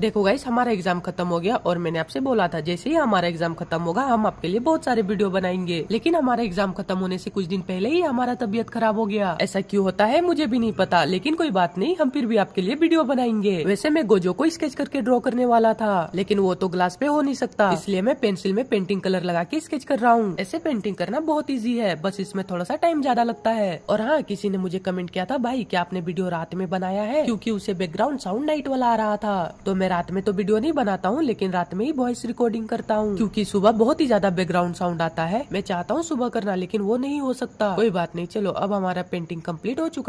देखो गाइस हमारा एग्जाम खत्म हो गया और मैंने आपसे बोला था जैसे ही हमारा एग्जाम खत्म होगा हम आपके लिए बहुत सारे वीडियो बनाएंगे लेकिन हमारा एग्जाम खत्म होने से कुछ दिन पहले ही हमारा तबियत खराब हो गया ऐसा क्यों होता है मुझे भी नहीं पता लेकिन कोई बात नहीं हम फिर भी आपके लिए वीडियो बनाएंगे वैसे मैं गोजो को स्केच करके ड्रॉ करने वाला था लेकिन वो तो ग्लास पे हो नहीं सकता इसलिए मैं पेंसिल में पेंटिंग कलर लगा के स्केच कर रहा हूँ ऐसे पेंटिंग करना बहुत ईजी है बस इसमें थोड़ा सा टाइम ज्यादा लगता है और हाँ किसी ने मुझे कमेंट किया था भाई क्या आपने वीडियो रात में बनाया है क्यूँकी उसे बैकग्राउंड साउंड नाइट वाला आ रहा था तो मैं रात में तो वीडियो नहीं बनाता हूँ लेकिन रात में ही वॉइस रिकॉर्डिंग करता हूँ क्यूँकी सुबह बहुत ही ज्यादा बैकग्राउंड साउंड आता है मैं चाहता हूँ सुबह करना लेकिन वो नहीं हो सकता कोई बात नहीं चलो अब हमारा पेंटिंग कम्प्लीट हो चुका